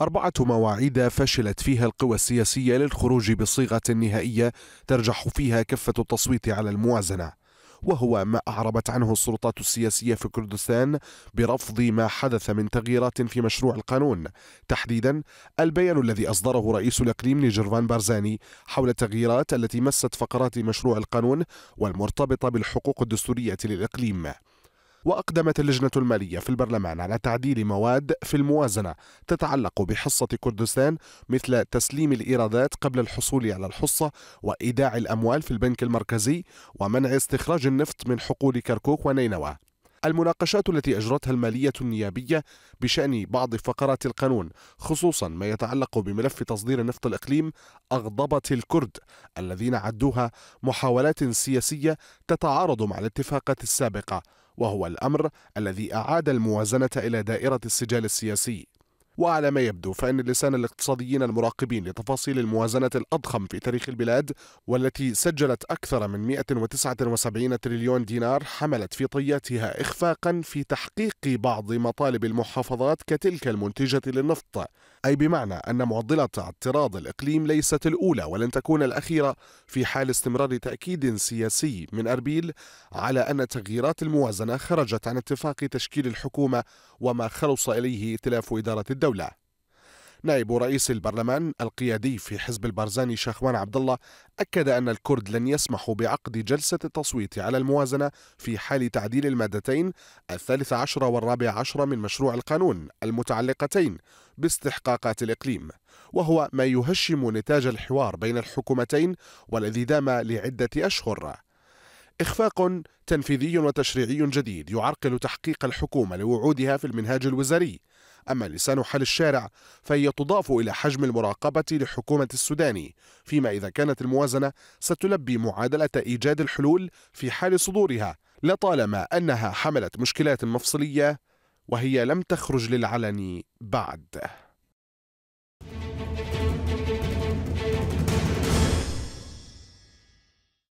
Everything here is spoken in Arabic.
أربعة مواعيد فشلت فيها القوى السياسية للخروج بصيغة نهائية ترجح فيها كفة التصويت على الموازنة وهو ما أعربت عنه السلطات السياسية في كردستان برفض ما حدث من تغييرات في مشروع القانون تحديدا البيان الذي أصدره رئيس الإقليم نيجرفان بارزاني حول التغييرات التي مست فقرات مشروع القانون والمرتبطة بالحقوق الدستورية للإقليم وأقدمت اللجنة المالية في البرلمان على تعديل مواد في الموازنة تتعلق بحصة كردستان مثل تسليم الإيرادات قبل الحصول على الحصة وإيداع الأموال في البنك المركزي ومنع استخراج النفط من حقول كركوك ونينوى المناقشات التي أجرتها المالية النيابية بشأن بعض فقرات القانون خصوصا ما يتعلق بملف تصدير نفط الإقليم أغضبت الكرد الذين عدوها محاولات سياسية تتعارض مع الاتفاقات السابقة وهو الأمر الذي أعاد الموازنة إلى دائرة السجال السياسي وعلى ما يبدو فإن لسان الاقتصاديين المراقبين لتفاصيل الموازنة الأضخم في تاريخ البلاد والتي سجلت أكثر من 179 تريليون دينار حملت في طياتها إخفاقا في تحقيق بعض مطالب المحافظات كتلك المنتجة للنفط أي بمعنى أن معضلة اعتراض الإقليم ليست الأولى ولن تكون الأخيرة في حال استمرار تأكيد سياسي من أربيل على أن تغييرات الموازنة خرجت عن اتفاق تشكيل الحكومة وما خلص إليه ائتلاف إدارة الدولة الدولة نائب رئيس البرلمان القيادي في حزب البرزاني شخوان عبد الله أكد أن الكرد لن يسمحوا بعقد جلسة التصويت على الموازنة في حال تعديل المادتين الثالث عشر والرابع عشر من مشروع القانون المتعلقتين باستحقاقات الإقليم وهو ما يهشم نتاج الحوار بين الحكومتين والذي دام لعدة أشهر إخفاق تنفيذي وتشريعي جديد يعرقل تحقيق الحكومة لوعودها في المنهاج الوزاري أما لسان حال الشارع فهي تضاف إلى حجم المراقبة لحكومة السوداني فيما إذا كانت الموازنة ستلبي معادلة إيجاد الحلول في حال صدورها لطالما أنها حملت مشكلات مفصلية وهي لم تخرج للعلن بعد